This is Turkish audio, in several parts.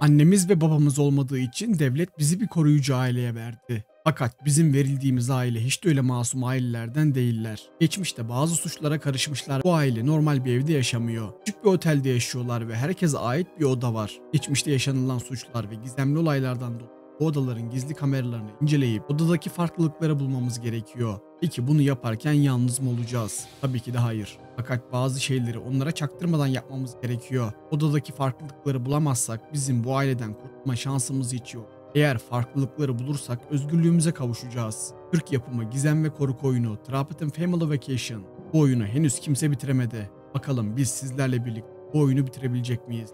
Annemiz ve babamız olmadığı için devlet bizi bir koruyucu aileye verdi. Fakat bizim verildiğimiz aile hiç de öyle masum ailelerden değiller. Geçmişte bazı suçlara karışmışlar. Bu aile normal bir evde yaşamıyor. Küçük bir otelde yaşıyorlar ve herkese ait bir oda var. Geçmişte yaşanılan suçlar ve gizemli olaylardan dolayı bu odaların gizli kameralarını inceleyip odadaki farklılıkları bulmamız gerekiyor. Peki bunu yaparken yalnız mı olacağız? Tabii ki de hayır. Fakat bazı şeyleri onlara çaktırmadan yapmamız gerekiyor. Odadaki farklılıkları bulamazsak bizim bu aileden kurtulma şansımız hiç yok. Eğer farklılıkları bulursak özgürlüğümüze kavuşacağız. Türk yapımı gizem ve korku oyunu Trapet'in Family Vacation. Bu oyunu henüz kimse bitiremedi. Bakalım biz sizlerle birlikte bu oyunu bitirebilecek miyiz?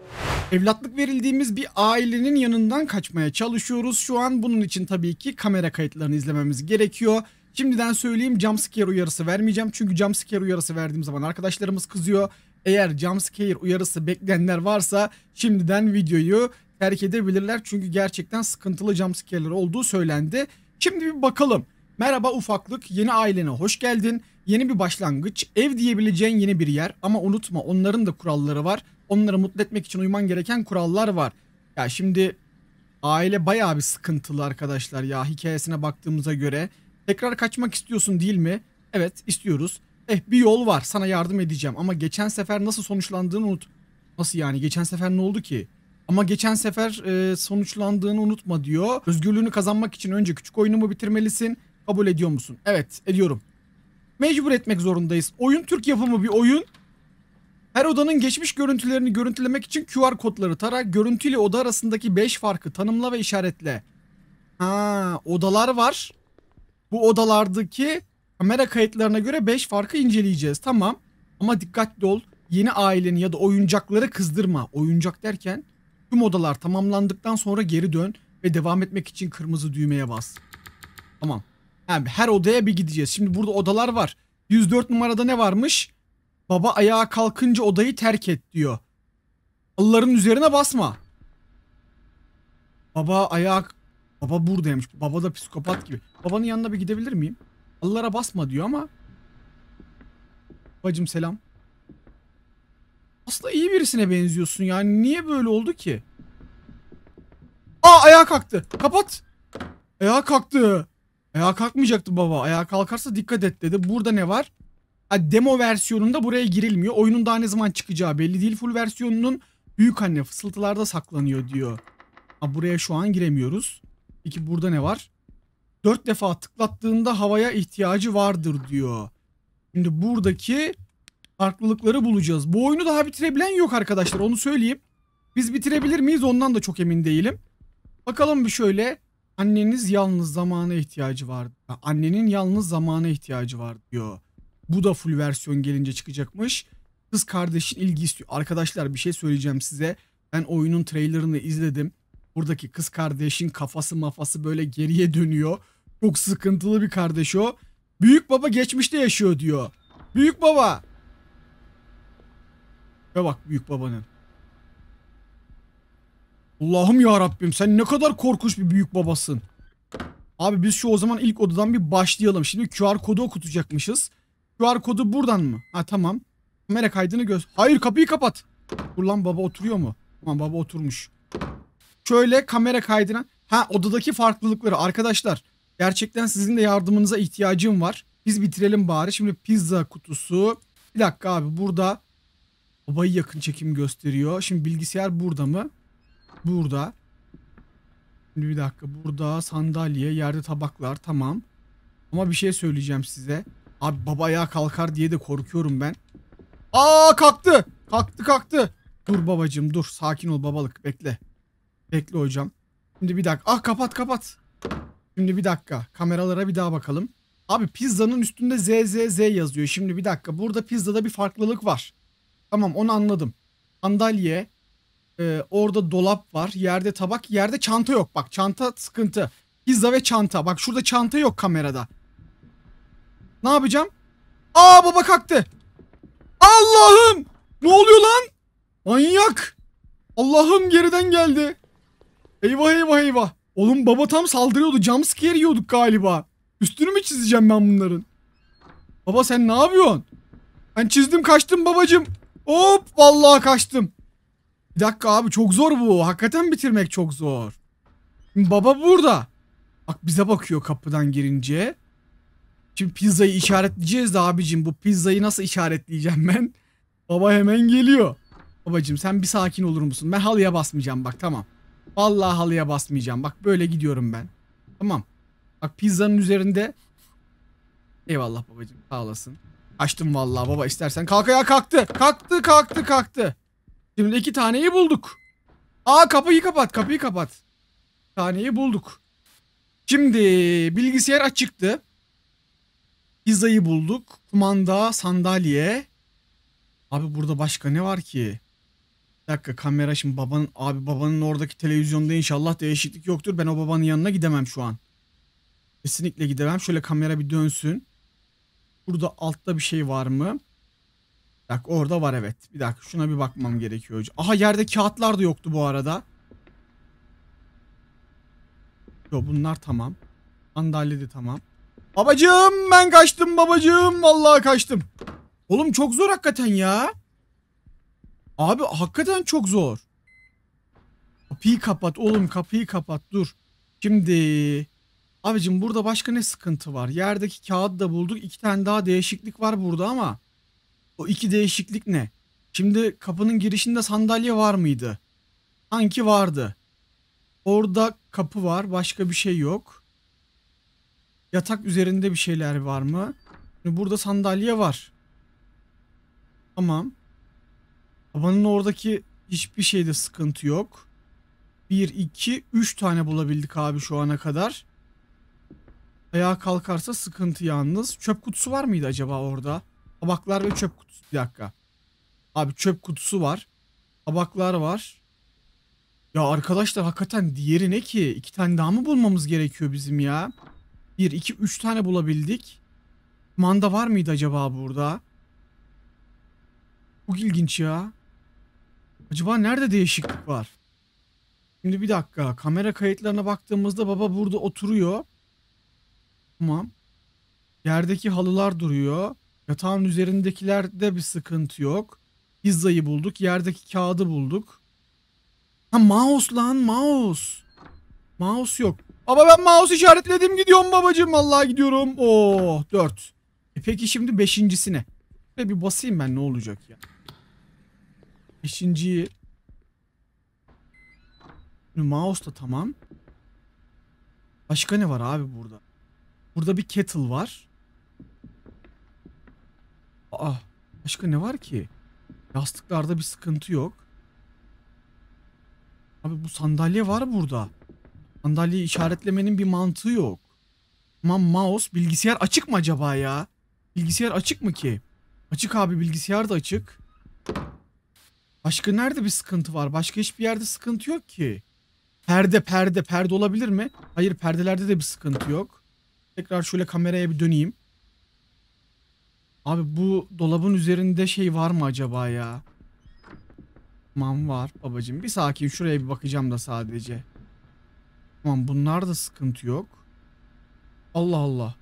Evlatlık verildiğimiz bir ailenin yanından kaçmaya çalışıyoruz. Şu an bunun için tabii ki kamera kayıtlarını izlememiz gerekiyor. Şimdiden söyleyeyim jumpscare uyarısı vermeyeceğim. Çünkü jumpscare uyarısı verdiğim zaman arkadaşlarımız kızıyor. Eğer jumpscare uyarısı bekleyenler varsa şimdiden videoyu terk edebilirler. Çünkü gerçekten sıkıntılı jumpscare'ler olduğu söylendi. Şimdi bir bakalım. Merhaba ufaklık yeni ailene hoş geldin. Yeni bir başlangıç, ev diyebileceğin yeni bir yer ama unutma onların da kuralları var. Onları mutlu etmek için uyman gereken kurallar var. Ya şimdi aile bayağı bir sıkıntılı arkadaşlar ya hikayesine baktığımıza göre. Tekrar kaçmak istiyorsun değil mi? Evet istiyoruz. Eh bir yol var sana yardım edeceğim ama geçen sefer nasıl sonuçlandığını unut. Nasıl yani geçen sefer ne oldu ki? Ama geçen sefer e, sonuçlandığını unutma diyor. Özgürlüğünü kazanmak için önce küçük oyunumu bitirmelisin. Kabul ediyor musun? Evet ediyorum mecbur etmek zorundayız. Oyun Türk yapımı bir oyun. Her odanın geçmiş görüntülerini görüntülemek için QR kodları tara, görüntüyle oda arasındaki 5 farkı tanımla ve işaretle. Ha, odalar var. Bu odalardaki kamera kayıtlarına göre 5 farkı inceleyeceğiz. Tamam. Ama dikkatli ol. Yeni aileni ya da oyuncakları kızdırma. Oyuncak derken tüm odalar tamamlandıktan sonra geri dön ve devam etmek için kırmızı düğmeye bas. Tamam. Yani her odaya bir gideceğiz. Şimdi burada odalar var. 104 numarada ne varmış? Baba ayağa kalkınca odayı terk et diyor. Allah'ın üzerine basma. Baba ayağa... Baba buradaymış. Baba da psikopat gibi. Babanın yanına bir gidebilir miyim? Allah'a basma diyor ama... Bacım selam. Aslında iyi birisine benziyorsun yani. Niye böyle oldu ki? Aa ayağa kalktı. Kapat. Ayağa kalktı. Ayağa kalkmayacaktı baba. Ayağa kalkarsa dikkat et dedi. Burada ne var? Ha, demo versiyonunda buraya girilmiyor. Oyunun daha ne zaman çıkacağı belli değil. Full versiyonunun büyük anne fısıltılarda saklanıyor diyor. Ha, buraya şu an giremiyoruz. Peki burada ne var? Dört defa tıklattığında havaya ihtiyacı vardır diyor. Şimdi buradaki farklılıkları bulacağız. Bu oyunu daha bitirebilen yok arkadaşlar onu söyleyeyim. Biz bitirebilir miyiz ondan da çok emin değilim. Bakalım bir şöyle Anneniz yalnız zamana ihtiyacı var Annenin yalnız zamana ihtiyacı var diyor. Bu da full versiyon gelince çıkacakmış. Kız kardeşin ilgi istiyor. Arkadaşlar bir şey söyleyeceğim size. Ben oyunun trailerını izledim. Buradaki kız kardeşin kafası mafası böyle geriye dönüyor. Çok sıkıntılı bir kardeş o. Büyük baba geçmişte yaşıyor diyor. Büyük baba. Ve bak büyük babanın. Allah'ım ya Rabbim sen ne kadar korkunç bir büyük babasın. Abi biz şu o zaman ilk odadan bir başlayalım. Şimdi QR kodu okutacakmışız. QR kodu buradan mı? Ha tamam. Kamera kaydını göz. Hayır kapıyı kapat. Dur lan baba oturuyor mu? Tamam baba oturmuş. Şöyle kamera kaydına. Ha odadaki farklılıkları arkadaşlar. Gerçekten sizin de yardımınıza ihtiyacım var. Biz bitirelim bari. Şimdi pizza kutusu. Bir dakika abi burada. Babayı yakın çekim gösteriyor. Şimdi bilgisayar burada mı? burada. Şimdi bir dakika. Burada sandalye, yerde tabaklar. Tamam. Ama bir şey söyleyeceğim size. Abi baba ayağa kalkar diye de korkuyorum ben. Aa kalktı. Kalktı kalktı. Dur babacım dur. Sakin ol babalık. Bekle. Bekle hocam. Şimdi bir dakika. Ah kapat kapat. Şimdi bir dakika. Kameralara bir daha bakalım. Abi pizzanın üstünde ZZZ yazıyor. Şimdi bir dakika. Burada pizzada bir farklılık var. Tamam onu anladım. Sandalye, ee, orada dolap var. Yerde tabak. Yerde çanta yok. Bak çanta sıkıntı. Pizza ve çanta. Bak şurada çanta yok kamerada. Ne yapacağım? Aa baba kalktı. Allah'ım. Ne oluyor lan? Manyak. Allah'ım geriden geldi. Eyvah eyvah eyvah. Oğlum baba tam saldırıyordu. Jumpscare yiyorduk galiba. Üstünü mü çizeceğim ben bunların? Baba sen ne yapıyorsun? Ben çizdim kaçtım babacım. Hop vallahi kaçtım. Bir dakika abi çok zor bu. Hakikaten bitirmek çok zor. Baba burada. Bak bize bakıyor kapıdan girince. Şimdi pizzayı işaretleyeceğiz de abicim. Bu pizzayı nasıl işaretleyeceğim ben? Baba hemen geliyor. Babacım sen bir sakin olur musun? Ben halıya basmayacağım bak tamam. Vallahi halıya basmayacağım. Bak böyle gidiyorum ben. Tamam. Bak pizzanın üzerinde. Eyvallah babacım sağ olasın. Açtım vallahi baba istersen. Kalk ayağa kalktı. Kalktı kalktı kalktı. Şimdi iki taneyi bulduk. Aa kapıyı kapat kapıyı kapat. Taneyi bulduk. Şimdi bilgisayar açıktı. Pizzayı bulduk. Kumanda, sandalye. Abi burada başka ne var ki? Bir dakika kamera şimdi babanın abi babanın oradaki televizyonda inşallah değişiklik yoktur. Ben o babanın yanına gidemem şu an. Kesinlikle gidemem. Şöyle kamera bir dönsün. Burada altta bir şey var mı? Bak orada var evet. Bir dakika şuna bir bakmam gerekiyor. Aha yerde kağıtlar da yoktu bu arada. Yo bunlar tamam. Sandalye de tamam. Babacım ben kaçtım babacım. Vallahi kaçtım. Oğlum çok zor hakikaten ya. Abi hakikaten çok zor. Kapıyı kapat oğlum kapıyı kapat dur. Şimdi abicim burada başka ne sıkıntı var? Yerdeki kağıdı da bulduk. İki tane daha değişiklik var burada ama. O iki değişiklik ne? Şimdi kapının girişinde sandalye var mıydı? Sanki vardı. Orada kapı var. Başka bir şey yok. Yatak üzerinde bir şeyler var mı? Şimdi burada sandalye var. Tamam. Babanın oradaki hiçbir şeyde sıkıntı yok. 1, 2, 3 tane bulabildik abi şu ana kadar. Ayağa kalkarsa sıkıntı yalnız. Çöp kutusu var mıydı acaba orada? Tabaklar ve çöp kutusu. Bir dakika. Abi çöp kutusu var. Tabaklar var. Ya arkadaşlar hakikaten diğeri ne ki? İki tane daha mı bulmamız gerekiyor bizim ya? Bir, iki, üç tane bulabildik. Manda var mıydı acaba burada? Bu ilginç ya. Acaba nerede değişiklik var? Şimdi bir dakika. Kamera kayıtlarına baktığımızda baba burada oturuyor. Tamam. Yerdeki halılar duruyor. Yatağın üzerindekilerde bir sıkıntı yok. Pizzayı bulduk. Yerdeki kağıdı bulduk. Ha mouse lan mouse. Mouse yok. Ama ben mouse işaretledim gidiyorum babacığım Vallahi gidiyorum. Oo 4. E peki şimdi beşincisine. Ve bir basayım ben ne olacak ya. Beşinciyi. Şimdi mouse da tamam. Başka ne var abi burada? Burada bir kettle var. Aa başka ne var ki? Yastıklarda bir sıkıntı yok. Abi bu sandalye var burada. Sandalye işaretlemenin bir mantığı yok. Aman mouse bilgisayar açık mı acaba ya? Bilgisayar açık mı ki? Açık abi bilgisayar da açık. Başka nerede bir sıkıntı var? Başka hiçbir yerde sıkıntı yok ki. Perde perde perde olabilir mi? Hayır perdelerde de bir sıkıntı yok. Tekrar şöyle kameraya bir döneyim. Abi bu dolabın üzerinde şey var mı acaba ya? Tamam var babacım. Bir sakin şuraya bir bakacağım da sadece. Tamam bunlar da sıkıntı yok. Allah Allah.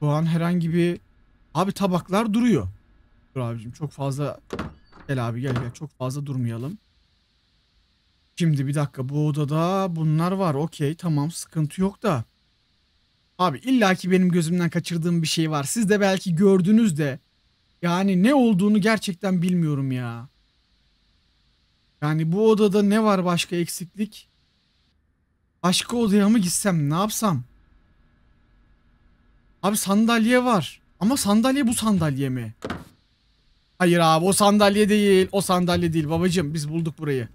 Bu an herhangi bir... Abi tabaklar duruyor. Dur abicim çok fazla... Gel abi gel gel çok fazla durmayalım. Şimdi bir dakika bu odada bunlar var. Okey tamam sıkıntı yok da. Abi illaki benim gözümden kaçırdığım bir şey var. Siz de belki gördünüz de. Yani ne olduğunu gerçekten bilmiyorum ya. Yani bu odada ne var başka eksiklik? Başka odaya mı gitsem ne yapsam? Abi sandalye var. Ama sandalye bu sandalye mi? Hayır abi o sandalye değil. O sandalye değil babacım. Biz bulduk burayı.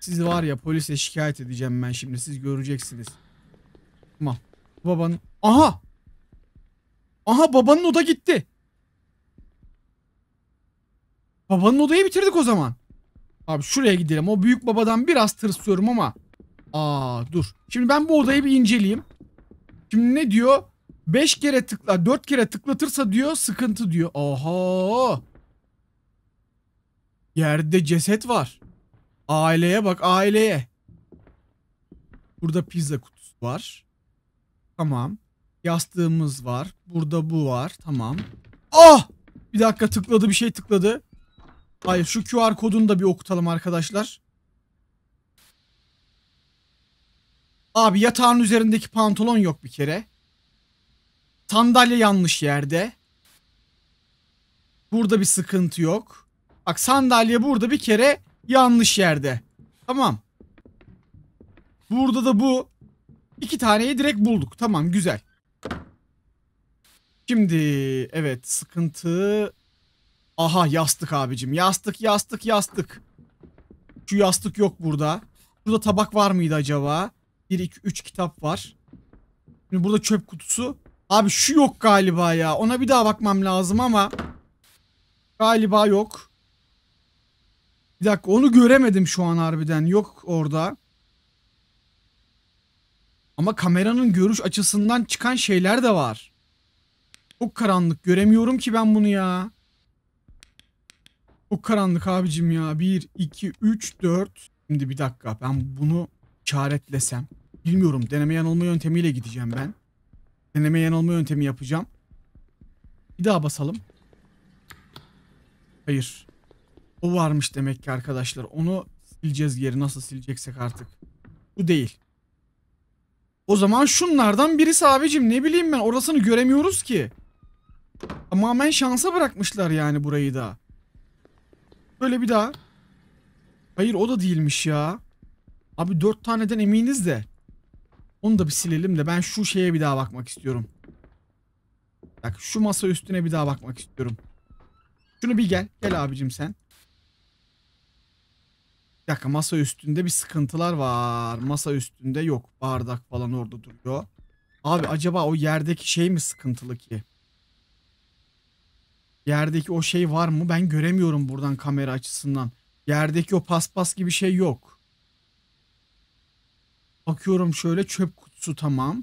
Siz var ya polise şikayet edeceğim ben şimdi. Siz göreceksiniz. Tamam. Babanın. Aha. Aha babanın oda gitti. Babanın odayı bitirdik o zaman. Abi şuraya gidelim. O büyük babadan biraz tırsıyorum ama. Aa dur. Şimdi ben bu odayı bir inceleyeyim. Şimdi ne diyor? 5 kere tıkla 4 kere tıklatırsa diyor sıkıntı diyor. Aha. Yerde ceset var. Aileye bak aileye. Burada pizza kutusu var. Tamam. Yastığımız var. Burada bu var. Tamam. Ah! Bir dakika tıkladı bir şey tıkladı. Hayır şu QR kodunu da bir okutalım arkadaşlar. Abi yatağın üzerindeki pantolon yok bir kere. Sandalye yanlış yerde. Burada bir sıkıntı yok. Bak sandalye burada bir kere yanlış yerde. Tamam. Burada da bu İki taneyi direkt bulduk. Tamam güzel. Şimdi evet sıkıntı... Aha yastık abicim. Yastık yastık yastık. Şu yastık yok burada. Burada tabak var mıydı acaba? 1, 2, 3 kitap var. Şimdi burada çöp kutusu. Abi şu yok galiba ya. Ona bir daha bakmam lazım ama. Galiba yok. Bir dakika onu göremedim şu an harbiden. Yok orada. Ama kameranın görüş açısından çıkan şeyler de var. O karanlık. Göremiyorum ki ben bunu ya. O karanlık abicim ya. 1, 2, 3, 4. Şimdi bir dakika. Ben bunu işaretlesem. Bilmiyorum. Deneme yanılma yöntemiyle gideceğim ben. Deneme yanılma yöntemi yapacağım. Bir daha basalım. Hayır. O varmış demek ki arkadaşlar. Onu sileceğiz geri. Nasıl sileceksek artık. Bu değil. O zaman şunlardan birisi abicim ne bileyim ben orasını göremiyoruz ki. Tamamen şansa bırakmışlar yani burayı da. Böyle bir daha. Hayır o da değilmiş ya. Abi dört taneden eminiz de. Onu da bir silelim de ben şu şeye bir daha bakmak istiyorum. Bak şu masa üstüne bir daha bakmak istiyorum. Şunu bir gel. Gel abicim sen dakika masa üstünde bir sıkıntılar var. Masa üstünde yok. Bardak falan orada duruyor. Abi acaba o yerdeki şey mi sıkıntılı ki? Yerdeki o şey var mı? Ben göremiyorum buradan kamera açısından. Yerdeki o paspas gibi şey yok. Bakıyorum şöyle çöp kutusu tamam.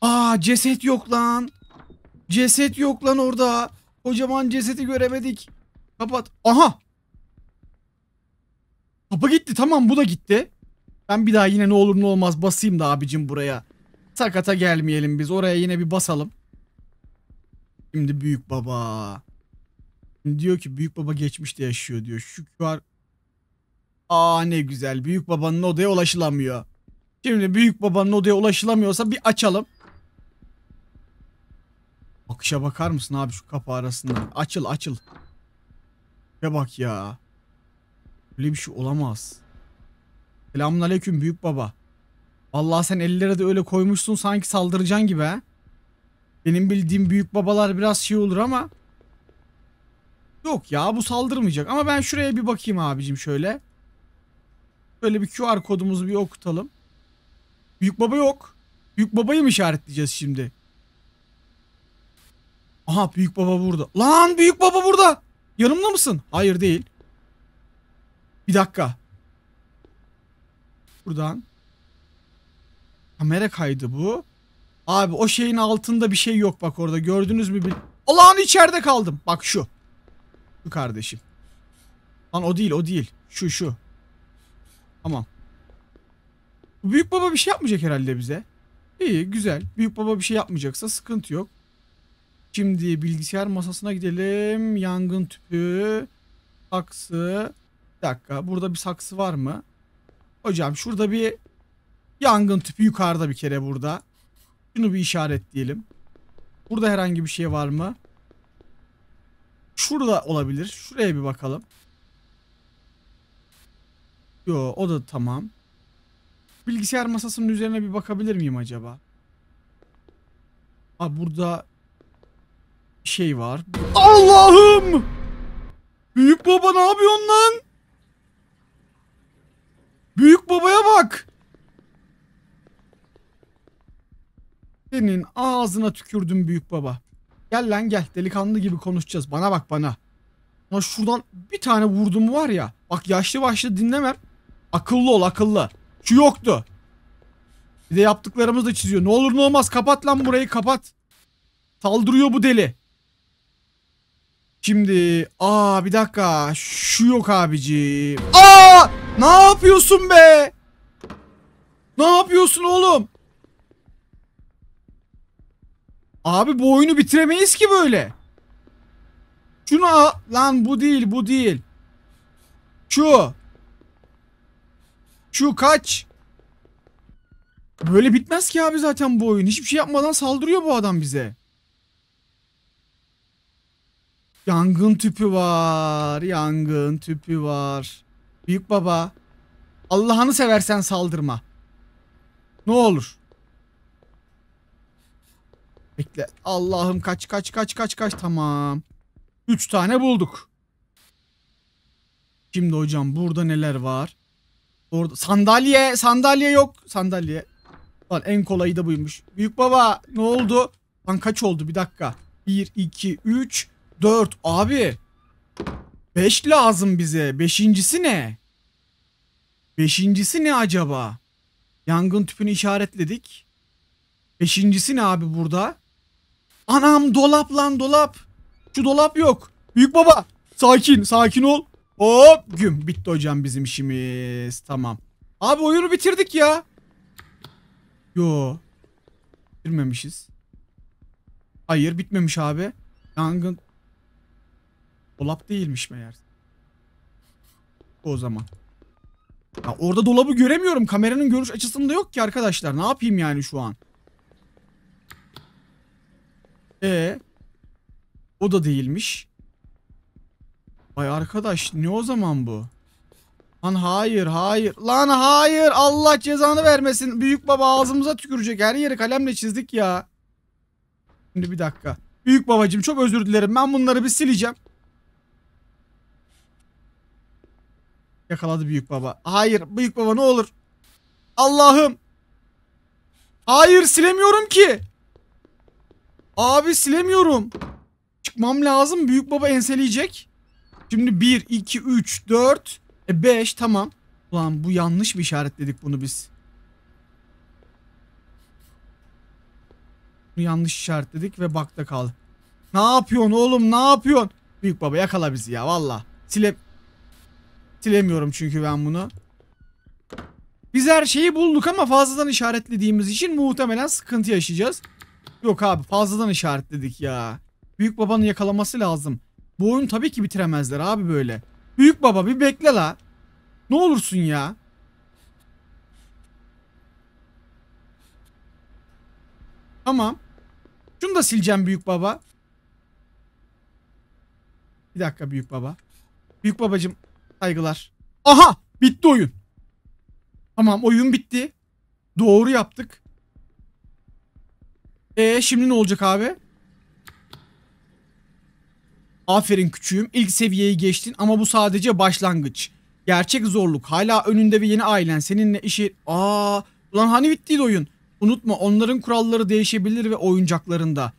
Aa ceset yok lan. Ceset yok lan orada. Kocaman ceseti göremedik. Kapat. Aha Topu gitti tamam bu da gitti. Ben bir daha yine ne olur ne olmaz basayım da abicim buraya. Sakata gelmeyelim biz oraya yine bir basalım. Şimdi büyük baba. Şimdi diyor ki büyük baba geçmişte yaşıyor diyor. Şu QR... Aa ne güzel büyük babanın odaya ulaşılamıyor. Şimdi büyük babanın odaya ulaşılamıyorsa bir açalım. bakışa bakar mısın abi şu kapı arasında? Açıl açıl. Ya bak ya. Böyle bir şey olamaz. Selamun aleyküm büyük baba. Allah sen ellere de öyle koymuşsun sanki saldıracan gibi ha. Benim bildiğim büyük babalar biraz şey olur ama. Yok ya bu saldırmayacak. Ama ben şuraya bir bakayım abicim şöyle. Böyle bir QR kodumuzu bir okutalım. Büyük baba yok. Büyük babayı mı işaretleyeceğiz şimdi? Aha büyük baba burada. Lan büyük baba burada. Yanımda mısın? Hayır değil. Bir dakika. Buradan. Kamera kaydı bu. Abi o şeyin altında bir şey yok bak orada gördünüz mü? Allah'ın içeride kaldım. Bak şu. Şu kardeşim. Lan o değil o değil. Şu şu. Tamam. Büyük baba bir şey yapmayacak herhalde bize. İyi güzel. Büyük baba bir şey yapmayacaksa sıkıntı yok. Şimdi bilgisayar masasına gidelim. Yangın tüpü. Aksı. Bir dakika burada bir saksı var mı? Hocam şurada bir yangın tüpü yukarıda bir kere burada. Şunu bir işaretleyelim. Burada herhangi bir şey var mı? Şurada olabilir. Şuraya bir bakalım. Yo o da tamam. Bilgisayar masasının üzerine bir bakabilir miyim acaba? Ha burada bir şey var. Allah'ım! Büyük baba ne yapıyorsun lan? Büyük babaya bak. Senin ağzına tükürdüm büyük baba. Gel lan gel delikanlı gibi konuşacağız. Bana bak bana. Ama şuradan bir tane vurdum var ya. Bak yaşlı başlı dinlemem. Akıllı ol akıllı. Şu yoktu. Bir de yaptıklarımız da çiziyor. Ne olur ne olmaz kapat lan burayı kapat. Saldırıyor bu deli. Şimdi aa bir dakika şu yok abici. Aa! Ne yapıyorsun be? Ne yapıyorsun oğlum? Abi bu oyunu bitiremeyiz ki böyle. Şunu lan bu değil bu değil. Şu. Şu kaç. Böyle bitmez ki abi zaten bu oyun. Hiçbir şey yapmadan saldırıyor bu adam bize. Yangın tüpü var. Yangın tüpü var. Büyük baba. Allah'ını seversen saldırma. Ne olur. Bekle. Allah'ım kaç kaç kaç kaç kaç. Tamam. Üç tane bulduk. Şimdi hocam burada neler var? Orada sandalye, sandalye yok. Sandalye. Lan en kolayı da buymuş. Büyük baba ne oldu? Lan kaç oldu bir dakika. 1 2 3 4 abi. Beş lazım bize. Beşincisi ne? Beşincisi ne acaba? Yangın tüpünü işaretledik. Beşincisi ne abi burada? Anam dolap lan dolap. Şu dolap yok. Büyük baba sakin sakin ol. Hop güm bitti hocam bizim işimiz. Tamam. Abi oyunu bitirdik ya. Yo. Bitirmemişiz. Hayır bitmemiş abi. Yangın Dolap değilmiş meğer. O zaman. Ya orada dolabı göremiyorum. Kameranın görüş açısında yok ki arkadaşlar. Ne yapayım yani şu an? E ee, O da değilmiş. Vay arkadaş ne o zaman bu? Lan hayır hayır. Lan hayır Allah cezanı vermesin. Büyük baba ağzımıza tükürecek. Her yeri kalemle çizdik ya. Şimdi bir dakika. Büyük babacım çok özür dilerim. Ben bunları bir sileceğim. Yakaladı büyük baba. Hayır büyük baba ne olur. Allah'ım. Hayır silemiyorum ki. Abi silemiyorum. Çıkmam lazım. Büyük baba enseleyecek. Şimdi 1, 2, 3, 4, 5 tamam. Ulan bu yanlış mı işaretledik bunu biz? Bunu yanlış işaretledik ve bakta kaldı. Ne yapıyorsun oğlum ne yapıyorsun? Büyük baba yakala bizi ya valla. Silep silemiyorum çünkü ben bunu. Biz her şeyi bulduk ama fazladan işaretlediğimiz için muhtemelen sıkıntı yaşayacağız. Yok abi fazladan işaretledik ya. Büyük babanın yakalaması lazım. Bu oyun tabii ki bitiremezler abi böyle. Büyük baba bir bekle la. Ne olursun ya. Tamam. Şunu da sileceğim büyük baba. Bir dakika büyük baba. Büyük babacım Saygılar. Aha! Bitti oyun. Tamam oyun bitti. Doğru yaptık. E şimdi ne olacak abi? Aferin küçüğüm. İlk seviyeyi geçtin ama bu sadece başlangıç. Gerçek zorluk hala önünde bir yeni ailen seninle işi... Aa, ulan hani bittiydi oyun? Unutma onların kuralları değişebilir ve oyuncaklarında.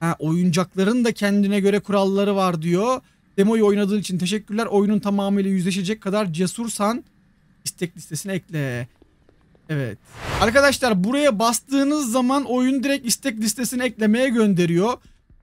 Ha, oyuncakların da kendine göre kuralları var diyor. Demoyu oynadığın için teşekkürler. Oyunun tamamıyla yüzleşecek kadar cesursan istek listesine ekle. Evet. Arkadaşlar buraya bastığınız zaman oyun direkt istek listesine eklemeye gönderiyor.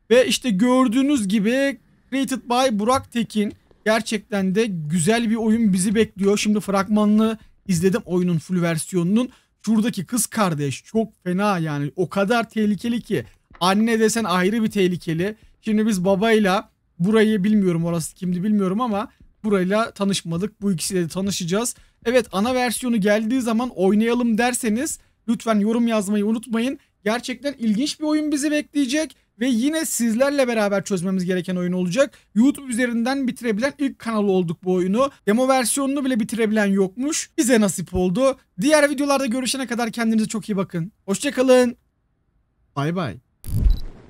Ve işte gördüğünüz gibi Created by Burak Tekin. Gerçekten de güzel bir oyun bizi bekliyor. Şimdi fragmanını izledim oyunun full versiyonunun. Şuradaki kız kardeş çok fena yani o kadar tehlikeli ki. Anne desen ayrı bir tehlikeli. Şimdi biz babayla Burayı bilmiyorum orası kimdi bilmiyorum ama burayla tanışmadık. Bu ikisiyle de tanışacağız. Evet ana versiyonu geldiği zaman oynayalım derseniz lütfen yorum yazmayı unutmayın. Gerçekten ilginç bir oyun bizi bekleyecek ve yine sizlerle beraber çözmemiz gereken oyun olacak. YouTube üzerinden bitirebilen ilk kanal olduk bu oyunu. Demo versiyonunu bile bitirebilen yokmuş. Bize nasip oldu. Diğer videolarda görüşene kadar kendinize çok iyi bakın. Hoşçakalın. Bay bay.